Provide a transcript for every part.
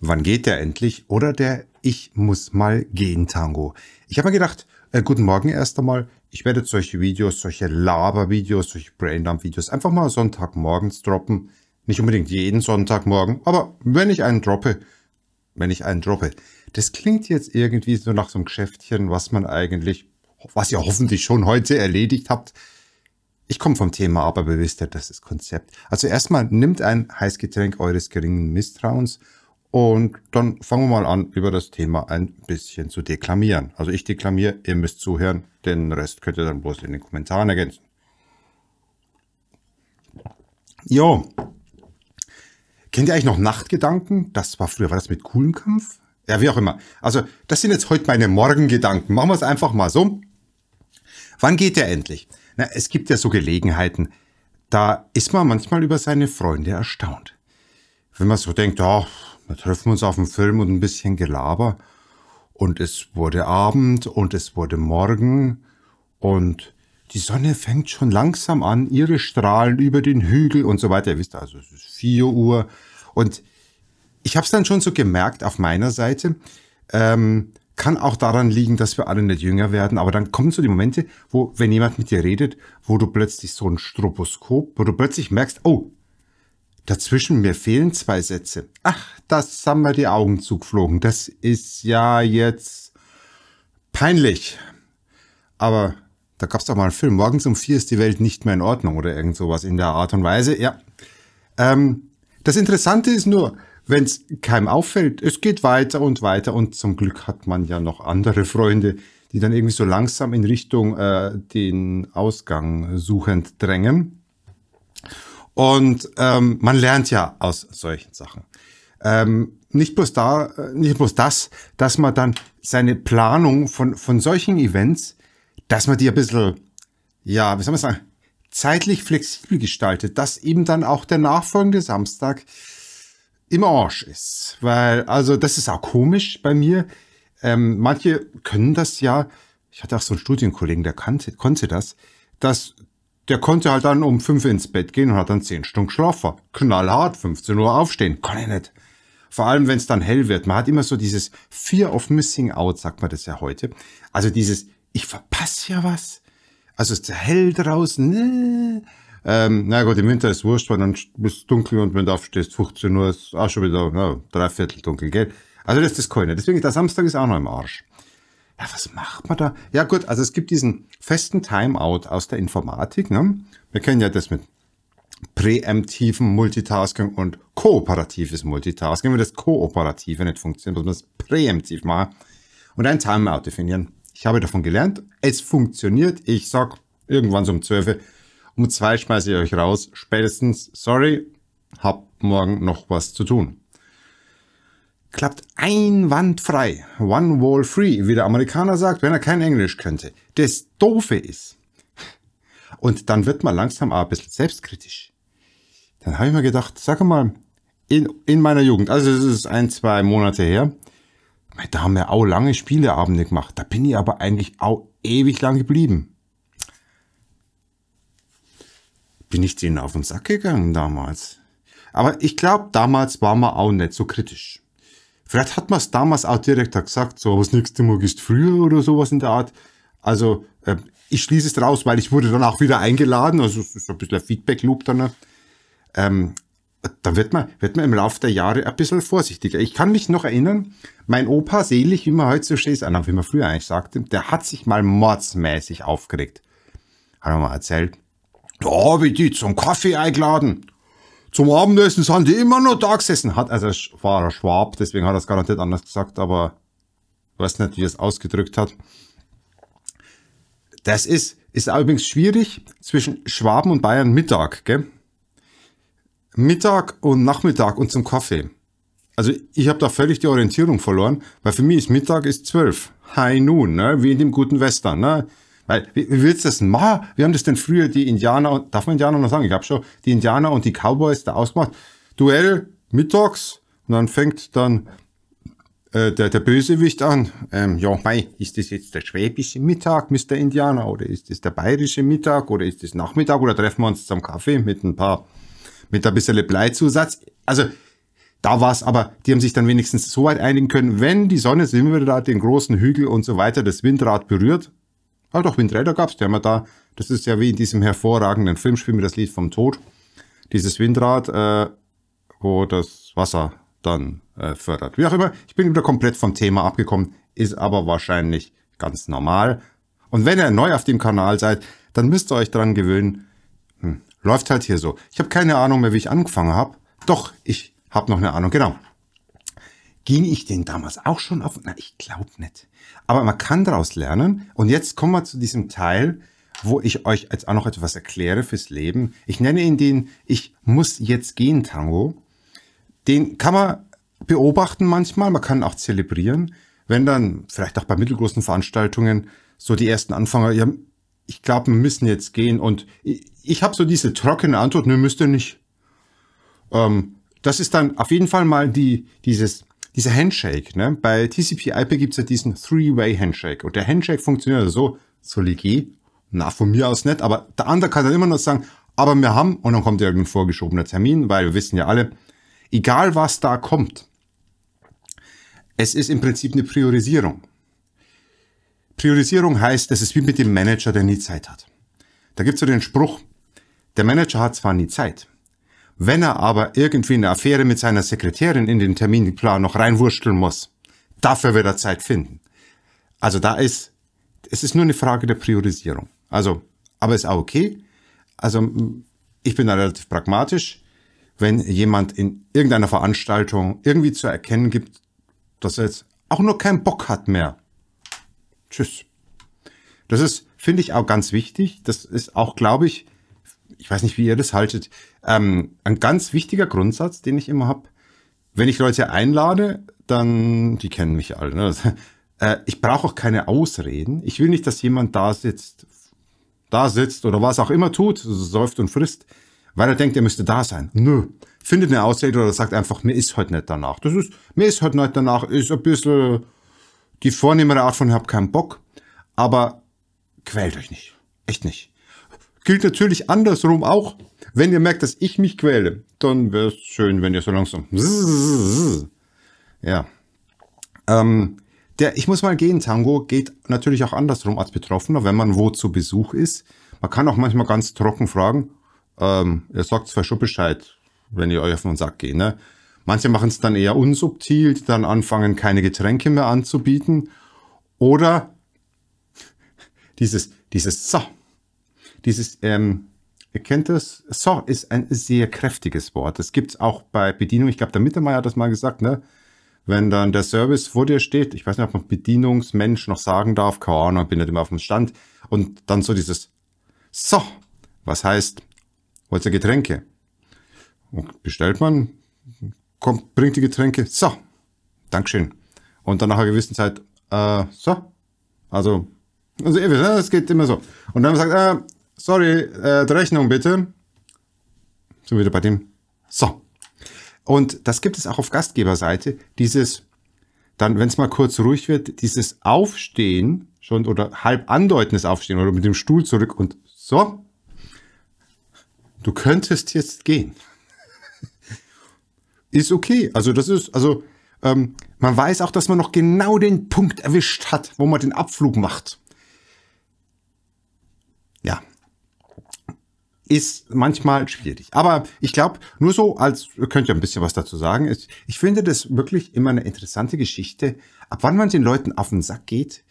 Wann geht der endlich? Oder der Ich muss mal gehen Tango. Ich habe mir gedacht, äh, guten Morgen erst einmal. Ich werde solche Videos, solche Laber-Videos, solche Braindump-Videos einfach mal Sonntagmorgens droppen. Nicht unbedingt jeden Sonntagmorgen, aber wenn ich einen droppe, wenn ich einen droppe. Das klingt jetzt irgendwie so nach so einem Geschäftchen, was man eigentlich, was ihr hoffentlich schon heute erledigt habt. Ich komme vom Thema, aber wisst bewusst das ist Konzept. Also erstmal nimmt ein Heißgetränk eures geringen Misstrauens und dann fangen wir mal an, über das Thema ein bisschen zu deklamieren. Also ich deklamiere, ihr müsst zuhören, den Rest könnt ihr dann bloß in den Kommentaren ergänzen. Jo. Kennt ihr eigentlich noch Nachtgedanken? Das war früher, war das mit coolem Kampf? Ja, wie auch immer. Also, das sind jetzt heute meine Morgengedanken. Machen wir es einfach mal so. Wann geht der endlich? Na, es gibt ja so Gelegenheiten, da ist man manchmal über seine Freunde erstaunt. Wenn man so denkt, ja, da treffen wir uns auf dem Film und ein bisschen Gelaber. Und es wurde Abend und es wurde Morgen und die Sonne fängt schon langsam an, ihre Strahlen über den Hügel und so weiter. Ihr wisst also, es ist 4 Uhr. Und ich habe es dann schon so gemerkt auf meiner Seite. Ähm, kann auch daran liegen, dass wir alle nicht jünger werden, aber dann kommen so die Momente, wo, wenn jemand mit dir redet, wo du plötzlich so ein Stroboskop, wo du plötzlich merkst, oh, Dazwischen, mir fehlen zwei Sätze. Ach, das haben wir die Augen zugeflogen. Das ist ja jetzt peinlich. Aber da gab es doch mal einen Film. Morgens um vier ist die Welt nicht mehr in Ordnung oder irgend sowas in der Art und Weise. Ja. Ähm, das Interessante ist nur, wenn es keinem auffällt, es geht weiter und weiter und zum Glück hat man ja noch andere Freunde, die dann irgendwie so langsam in Richtung äh, den Ausgang suchend drängen. Und ähm, man lernt ja aus solchen Sachen. Ähm, nicht bloß da, äh, nicht bloß das, dass man dann seine Planung von, von solchen Events, dass man die ein bisschen, ja, wie soll man sagen, zeitlich flexibel gestaltet, dass eben dann auch der nachfolgende Samstag im Arsch ist. Weil, also das ist auch komisch bei mir. Ähm, manche können das ja, ich hatte auch so einen Studienkollegen, der kannte, konnte das, dass der konnte halt dann um fünf ins Bett gehen und hat dann zehn Stunden geschlafen. Knallhart, 15 Uhr aufstehen, kann ich nicht. Vor allem, wenn es dann hell wird. Man hat immer so dieses Fear of Missing Out, sagt man das ja heute. Also dieses, ich verpasse ja was. Also es ist hell draußen. Nee. Ähm, na gut, im Winter ist wurscht, weil dann bist du dunkel und wenn du aufstehst, 15 Uhr ist auch schon wieder na, dreiviertel dunkel, gell? Also das ist das keine. Deswegen, der Samstag ist auch noch im Arsch ja, was macht man da? Ja gut, also es gibt diesen festen Timeout aus der Informatik. Ne? Wir kennen ja das mit präemptiven Multitasking und kooperatives Multitasking. Wenn das kooperative nicht funktioniert, muss man das präemptiv machen und ein Timeout definieren. Ich habe davon gelernt, es funktioniert. Ich sag irgendwann so um 12 Uhr, um zwei schmeiße ich euch raus. Spätestens, sorry, hab morgen noch was zu tun klappt einwandfrei. One wall free, wie der Amerikaner sagt, wenn er kein Englisch könnte. Das Doofe ist. Und dann wird man langsam auch ein bisschen selbstkritisch. Dann habe ich mir gedacht, sag mal, in, in meiner Jugend, also es ist ein, zwei Monate her, da haben wir auch lange Spieleabende gemacht. Da bin ich aber eigentlich auch ewig lang geblieben. Bin ich denen auf den Sack gegangen damals? Aber ich glaube, damals war man auch nicht so kritisch. Vielleicht hat man es damals auch direkt gesagt, so, aber das nächste Mal ist früher oder sowas in der Art. Also, äh, ich schließe es raus, weil ich wurde dann auch wieder eingeladen, also es ist ein bisschen ein Feedback-Loop dann. Ne? Ähm, da wird man, wird man im Laufe der Jahre ein bisschen vorsichtiger. Ich kann mich noch erinnern, mein Opa, selig, wie man heute so schön ist, ah, wie man früher eigentlich sagte, der hat sich mal mordsmäßig aufgeregt. Hat er mal erzählt, da habe ich die zum Kaffee eingeladen. Zum Abendessen sind die immer nur da gesessen. Hat, also war er Schwab, deswegen hat er es garantiert anders gesagt, aber ich weiß nicht, wie er es ausgedrückt hat. Das ist, ist übrigens schwierig zwischen Schwaben und Bayern Mittag, gell? Mittag und Nachmittag und zum Kaffee. Also ich habe da völlig die Orientierung verloren, weil für mich ist Mittag ist zwölf. High Noon, ne? wie in dem guten Western. Ne? Weil, wie, wie willst du das machen? Wir haben das denn früher, die Indianer, darf man Indianer noch sagen? Ich habe schon die Indianer und die Cowboys da ausgemacht. Duell mittags und dann fängt dann äh, der, der Bösewicht an. Ähm, ja, mei, ist das jetzt der schwäbische Mittag, Mr. Indianer, oder ist das der bayerische Mittag, oder ist das Nachmittag, oder treffen wir uns zum Kaffee mit ein paar, mit ein bisschen Bleizusatz? Also, da war's, aber, die haben sich dann wenigstens so weit einigen können, wenn die Sonne, sind wir da, den großen Hügel und so weiter, das Windrad berührt, Ah doch, Windräder gab es, die haben wir da. Das ist ja wie in diesem hervorragenden Film, Spiel mir das Lied vom Tod. Dieses Windrad, äh, wo das Wasser dann äh, fördert. Wie auch immer, ich bin wieder komplett vom Thema abgekommen, ist aber wahrscheinlich ganz normal. Und wenn ihr neu auf dem Kanal seid, dann müsst ihr euch dran gewöhnen. Hm, läuft halt hier so. Ich habe keine Ahnung mehr, wie ich angefangen habe. Doch, ich habe noch eine Ahnung, genau. Ging ich den damals auch schon auf? Na, ich glaube nicht. Aber man kann daraus lernen. Und jetzt kommen wir zu diesem Teil, wo ich euch jetzt auch noch etwas erkläre fürs Leben. Ich nenne ihn den Ich muss jetzt gehen Tango. Den kann man beobachten manchmal, man kann auch zelebrieren, wenn dann vielleicht auch bei mittelgroßen Veranstaltungen so die ersten Anfänger, ja, ich glaube, wir müssen jetzt gehen und ich, ich habe so diese trockene Antwort, ne, müsst ihr nicht. Ähm, das ist dann auf jeden Fall mal die, dieses dieser Handshake, ne? Bei TCP/IP gibt's ja diesen Three-Way-Handshake und der Handshake funktioniert also so, Soligie, na, von mir aus nicht, aber der andere kann dann immer noch sagen, aber wir haben, und dann kommt irgendein vorgeschobener Termin, weil wir wissen ja alle, egal was da kommt, es ist im Prinzip eine Priorisierung. Priorisierung heißt, es ist wie mit dem Manager, der nie Zeit hat. Da gibt's so den Spruch, der Manager hat zwar nie Zeit, wenn er aber irgendwie eine Affäre mit seiner Sekretärin in den Terminplan noch reinwurschteln muss, dafür wird er Zeit finden. Also da ist, es ist nur eine Frage der Priorisierung. Also, aber ist auch okay. Also ich bin da relativ pragmatisch. Wenn jemand in irgendeiner Veranstaltung irgendwie zu erkennen gibt, dass er jetzt auch nur keinen Bock hat mehr. Tschüss. Das ist, finde ich, auch ganz wichtig. Das ist auch, glaube ich, ich weiß nicht, wie ihr das haltet, ähm, ein ganz wichtiger Grundsatz, den ich immer habe, wenn ich Leute einlade, dann, die kennen mich alle, ne? äh, ich brauche auch keine Ausreden. Ich will nicht, dass jemand da sitzt, da sitzt oder was auch immer tut, also säuft und frisst, weil er denkt, er müsste da sein. Nö, findet eine Ausrede oder sagt einfach, mir ist heute nicht danach. Das ist, mir ist heute nicht danach, ist ein bisschen die vornehmere Art von, ich habe keinen Bock. Aber quält euch nicht. Echt nicht. Gilt natürlich andersrum auch. Wenn ihr merkt, dass ich mich quäle, dann wäre es schön, wenn ihr so langsam... Ja. Ähm, der Ich muss mal gehen, Tango geht natürlich auch andersrum als Betroffener, wenn man wo zu Besuch ist. Man kann auch manchmal ganz trocken fragen, ähm, ihr sagt zwar schon Bescheid, wenn ihr euch auf den Sack geht. Ne? Manche machen es dann eher unsubtil, die dann anfangen, keine Getränke mehr anzubieten. Oder dieses, dieses So, dieses, ähm, ihr kennt es, Sort ist ein sehr kräftiges Wort. Das gibt es auch bei Bedienung. Ich glaube, der Mittermeier hat das mal gesagt, ne? Wenn dann der Service vor dir steht, ich weiß nicht, ob man Bedienungsmensch noch sagen darf, keine Ahnung, bin nicht immer auf dem Stand. Und dann so dieses So, was heißt, wollt ihr Getränke? Und bestellt man, kommt, bringt die Getränke, so, Dankeschön. Und dann nach einer gewissen Zeit, äh, so, also, also ne, es geht immer so. Und dann sagt, äh, sorry, äh, Rechnung bitte. Sind wir wieder bei dem. So. Und das gibt es auch auf Gastgeberseite. Dieses, dann, wenn es mal kurz ruhig wird, dieses Aufstehen schon oder halb andeutendes Aufstehen oder mit dem Stuhl zurück und so. Du könntest jetzt gehen. ist okay. Also das ist, also ähm, man weiß auch, dass man noch genau den Punkt erwischt hat, wo man den Abflug macht. ist manchmal schwierig. Aber ich glaube, nur so, als könnt ihr ein bisschen was dazu sagen. Ich finde das wirklich immer eine interessante Geschichte, ab wann man den Leuten auf den Sack geht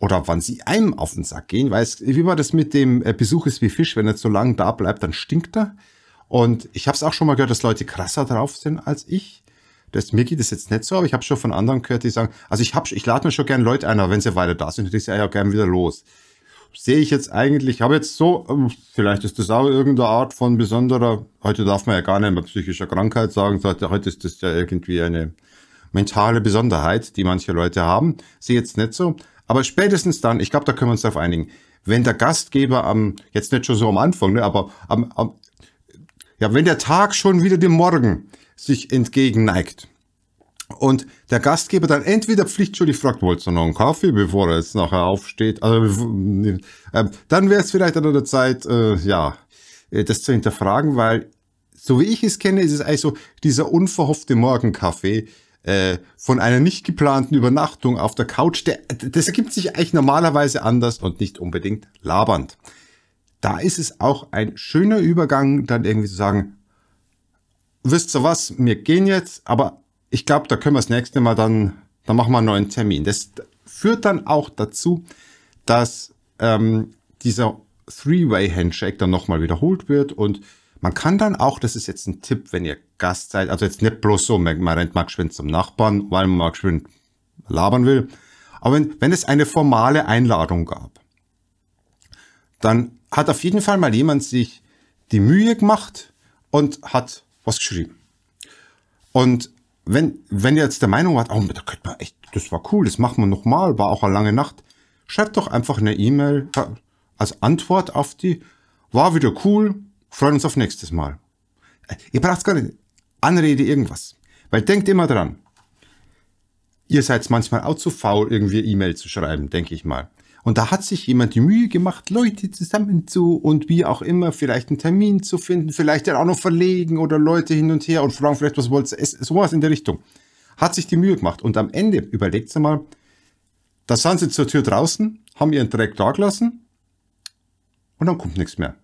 oder ab wann sie einem auf den Sack gehen. Weil es, wie war das mit dem äh, Besuch ist wie Fisch, wenn er zu lange da bleibt, dann stinkt er. Und ich habe es auch schon mal gehört, dass Leute krasser drauf sind als ich. Das, mir geht das jetzt nicht so, aber ich habe schon von anderen gehört, die sagen, also ich, ich lade mir schon gerne Leute ein, aber wenn sie weiter da sind, dann ist ja gerne wieder los sehe ich jetzt eigentlich, habe jetzt so, ähm, vielleicht ist das auch irgendeine Art von besonderer, heute darf man ja gar nicht mehr psychischer Krankheit sagen, heute ist das ja irgendwie eine mentale Besonderheit, die manche Leute haben. Sehe jetzt nicht so. Aber spätestens dann, ich glaube, da können wir uns darauf einigen, wenn der Gastgeber am, jetzt nicht schon so am Anfang, ne, aber am, am, ja, wenn der Tag schon wieder dem Morgen sich entgegenneigt, und der Gastgeber dann entweder pflichtschuldig fragt, wolltest du noch einen Kaffee, bevor er jetzt nachher aufsteht? Also, äh, dann wäre es vielleicht an der Zeit, äh, ja, äh, das zu hinterfragen, weil so wie ich es kenne, ist es eigentlich so dieser unverhoffte Morgenkaffee äh, von einer nicht geplanten Übernachtung auf der Couch. Der, das ergibt sich eigentlich normalerweise anders und nicht unbedingt labernd. Da ist es auch ein schöner Übergang, dann irgendwie zu sagen, wisst ihr was, wir gehen jetzt, aber ich glaube, da können wir das nächste Mal dann, dann machen wir einen neuen Termin. Das führt dann auch dazu, dass ähm, dieser Three-Way-Handshake dann nochmal wiederholt wird und man kann dann auch, das ist jetzt ein Tipp, wenn ihr Gast seid, also jetzt nicht bloß so, man, rennt mal geschwind zum Nachbarn, weil man mal geschwind labern will, aber wenn, wenn es eine formale Einladung gab, dann hat auf jeden Fall mal jemand sich die Mühe gemacht und hat was geschrieben. Und wenn, wenn ihr jetzt der Meinung wart, oh, da könnte man echt, das war cool, das machen wir nochmal, war auch eine lange Nacht, schreibt doch einfach eine E-Mail äh, als Antwort auf die, war wieder cool, freuen uns auf nächstes Mal. Äh, ihr braucht gar nicht Anrede irgendwas. Weil denkt immer dran, ihr seid manchmal auch zu faul, irgendwie E-Mail zu schreiben, denke ich mal. Und da hat sich jemand die Mühe gemacht, Leute zusammen zu und wie auch immer vielleicht einen Termin zu finden, vielleicht dann auch noch verlegen oder Leute hin und her und fragen vielleicht, was wollt ihr sowas in der Richtung. Hat sich die Mühe gemacht. Und am Ende, überlegt mal, da sahen sie zur Tür draußen, haben ihren Dreck da gelassen und dann kommt nichts mehr.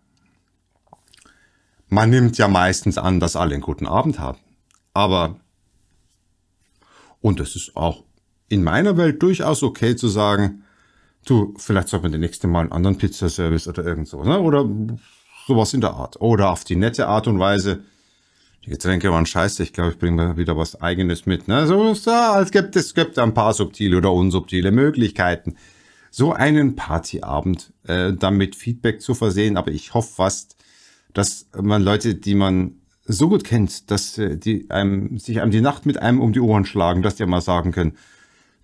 Man nimmt ja meistens an, dass alle einen guten Abend haben. Aber, und das ist auch in meiner Welt durchaus okay zu sagen, Du, vielleicht sollten wir das nächste Mal einen anderen Pizzaservice oder irgend sowas, ne? oder sowas in der Art. Oder auf die nette Art und Weise, die Getränke waren scheiße, ich glaube, ich bringe mal wieder was Eigenes mit. Ne? So, so, es, gibt, es gibt ein paar subtile oder unsubtile Möglichkeiten. So einen Partyabend äh, dann mit Feedback zu versehen, aber ich hoffe fast, dass man Leute, die man so gut kennt, dass äh, die einem, sich einem die Nacht mit einem um die Ohren schlagen, dass die mal sagen können,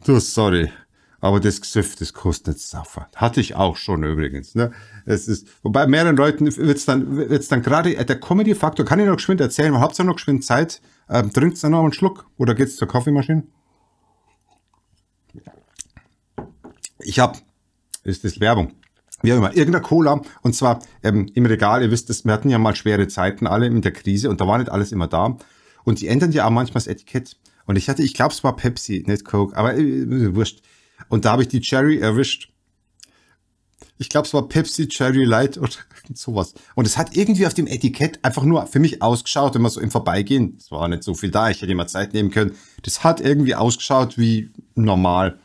du, sorry, aber das Gesüff, das kostet sauer. Hatte ich auch schon übrigens. Ne? Es ist, wobei mehreren Leuten wird's dann, wird's dann gerade, äh, der Comedy-Faktor kann ich noch geschwind erzählen, man habt ja noch geschwind Zeit, ähm, trinkt dann noch einen Schluck oder geht es zur Kaffeemaschine? Ich habe, ist das Werbung? Wie auch immer, irgendeine Cola. Und zwar ähm, im Regal, ihr wisst es, wir hatten ja mal schwere Zeiten alle in der Krise und da war nicht alles immer da. Und die ändern ja auch manchmal das Etikett. Und ich hatte, ich glaube, es war Pepsi, nicht Coke, aber äh, wurscht. Und da habe ich die Cherry erwischt. Ich glaube, es war Pepsi Cherry Light oder sowas. Und es hat irgendwie auf dem Etikett einfach nur für mich ausgeschaut, wenn immer so im Vorbeigehen. Es war nicht so viel da, ich hätte immer Zeit nehmen können. Das hat irgendwie ausgeschaut wie normal.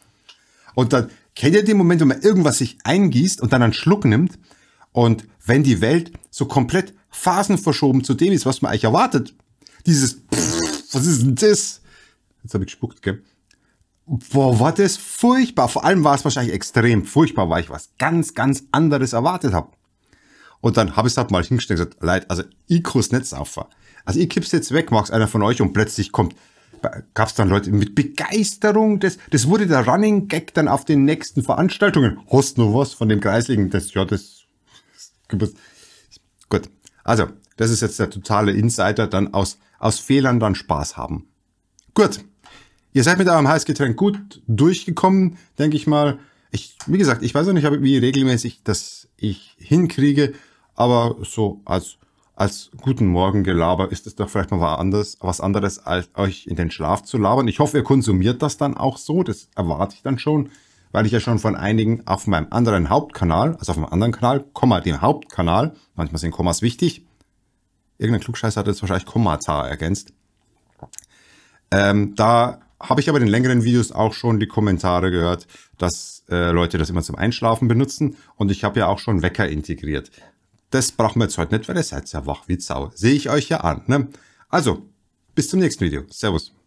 Und dann kennt ihr den Moment, wo man irgendwas sich eingießt und dann einen Schluck nimmt und wenn die Welt so komplett phasenverschoben zu dem ist, was man eigentlich erwartet. Dieses Pff, was ist denn das? Jetzt habe ich gespuckt, gell? Boah, war das furchtbar. Vor allem war es wahrscheinlich extrem furchtbar, weil ich was ganz, ganz anderes erwartet habe. Und dann habe ich es halt mal hingestellt und gesagt, Leid, also ich kann's nicht saufen. Also ich kipp's jetzt weg, mag's einer von euch und plötzlich kommt, gab's dann Leute mit Begeisterung, das, das wurde der Running Gag dann auf den nächsten Veranstaltungen. Hast nur was von dem Kreisligen, das, ja, das, das gut. Also, das ist jetzt der totale Insider, dann aus, aus Fehlern dann Spaß haben. Gut. Ihr seid mit eurem Heißgetränk gut durchgekommen, denke ich mal. Ich, wie gesagt, ich weiß auch nicht, wie regelmäßig das ich hinkriege, aber so als, als guten Morgengelaber ist es doch vielleicht mal was anderes, was anderes, als euch in den Schlaf zu labern. Ich hoffe, ihr konsumiert das dann auch so, das erwarte ich dann schon, weil ich ja schon von einigen auf meinem anderen Hauptkanal, also auf meinem anderen Kanal, Komma, dem Hauptkanal, manchmal sind Kommas wichtig, irgendein Klugscheißer hat jetzt wahrscheinlich Kommazahl ergänzt, ähm, da habe ich aber in längeren Videos auch schon die Kommentare gehört, dass äh, Leute das immer zum Einschlafen benutzen. Und ich habe ja auch schon Wecker integriert. Das brauchen wir jetzt heute nicht, weil ihr seid ja wach wie Sau. Sehe ich euch ja an. Ne? Also, bis zum nächsten Video. Servus.